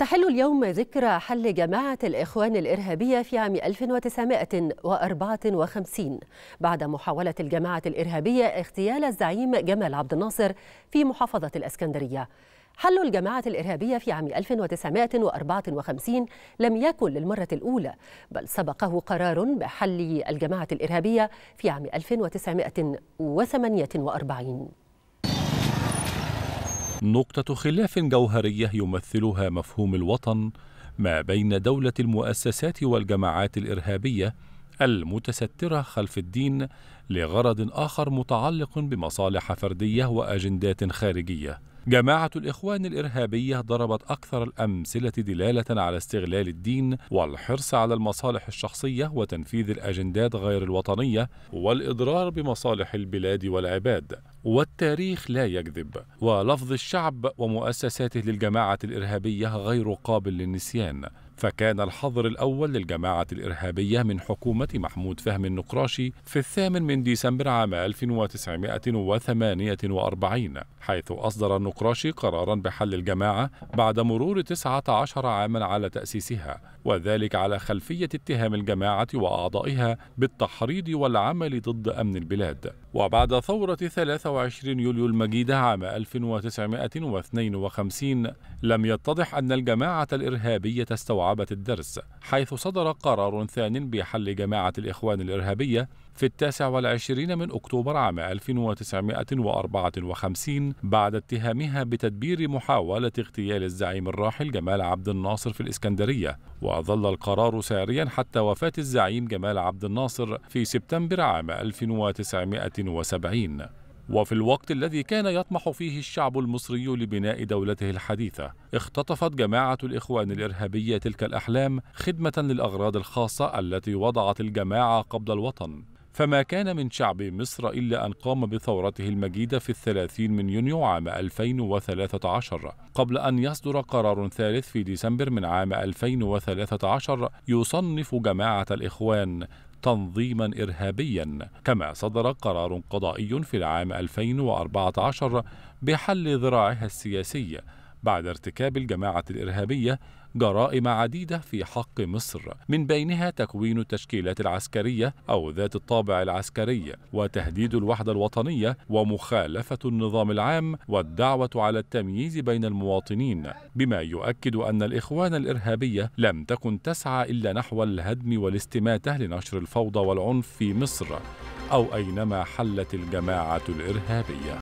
تحل اليوم ذكرى حل جماعة الإخوان الإرهابية في عام 1954 بعد محاولة الجماعة الإرهابية اغتيال الزعيم جمال عبد الناصر في محافظة الإسكندرية حل الجماعة الإرهابية في عام 1954 لم يكن للمرة الأولى بل سبقه قرار بحل الجماعة الإرهابية في عام 1948 نقطة خلاف جوهرية يمثلها مفهوم الوطن ما بين دولة المؤسسات والجماعات الإرهابية المتسترة خلف الدين لغرض آخر متعلق بمصالح فردية وأجندات خارجية جماعة الإخوان الإرهابية ضربت أكثر الأمثلة دلالة على استغلال الدين والحرص على المصالح الشخصية وتنفيذ الأجندات غير الوطنية والإضرار بمصالح البلاد والعباد والتاريخ لا يكذب ولفظ الشعب ومؤسساته للجماعة الإرهابية غير قابل للنسيان فكان الحظر الأول للجماعة الإرهابية من حكومة محمود فهمي النقراشي في الثامن من ديسمبر عام 1948 حيث أصدر النقراشي قرارا بحل الجماعة بعد مرور 19 عاما على تأسيسها وذلك على خلفية اتهام الجماعة وأعضائها بالتحريض والعمل ضد أمن البلاد وبعد ثورة 23 يوليو المجيدة عام 1952 لم يتضح أن الجماعة الإرهابية استوعبت صعبة الدرس حيث صدر قرار ثان بحل جماعة الإخوان الإرهابية في التاسع والعشرين من أكتوبر عام 1954 بعد اتهامها بتدبير محاولة اغتيال الزعيم الراحل جمال عبد الناصر في الإسكندرية وظل القرار ساريا حتى وفاة الزعيم جمال عبد الناصر في سبتمبر عام 1970 وفي الوقت الذي كان يطمح فيه الشعب المصري لبناء دولته الحديثة اختطفت جماعة الإخوان الإرهابية تلك الأحلام خدمة للأغراض الخاصة التي وضعت الجماعة قبل الوطن فما كان من شعب مصر إلا أن قام بثورته المجيدة في الثلاثين من يونيو عام 2013 قبل أن يصدر قرار ثالث في ديسمبر من عام 2013 يصنف جماعة الإخوان تنظيما إرهابيا كما صدر قرار قضائي في العام 2014 بحل ذراعها السياسي بعد ارتكاب الجماعة الإرهابية جرائم عديدة في حق مصر من بينها تكوين التشكيلات العسكرية أو ذات الطابع العسكري وتهديد الوحدة الوطنية ومخالفة النظام العام والدعوة على التمييز بين المواطنين بما يؤكد أن الإخوان الإرهابية لم تكن تسعى إلا نحو الهدم والاستماتة لنشر الفوضى والعنف في مصر أو أينما حلت الجماعة الإرهابية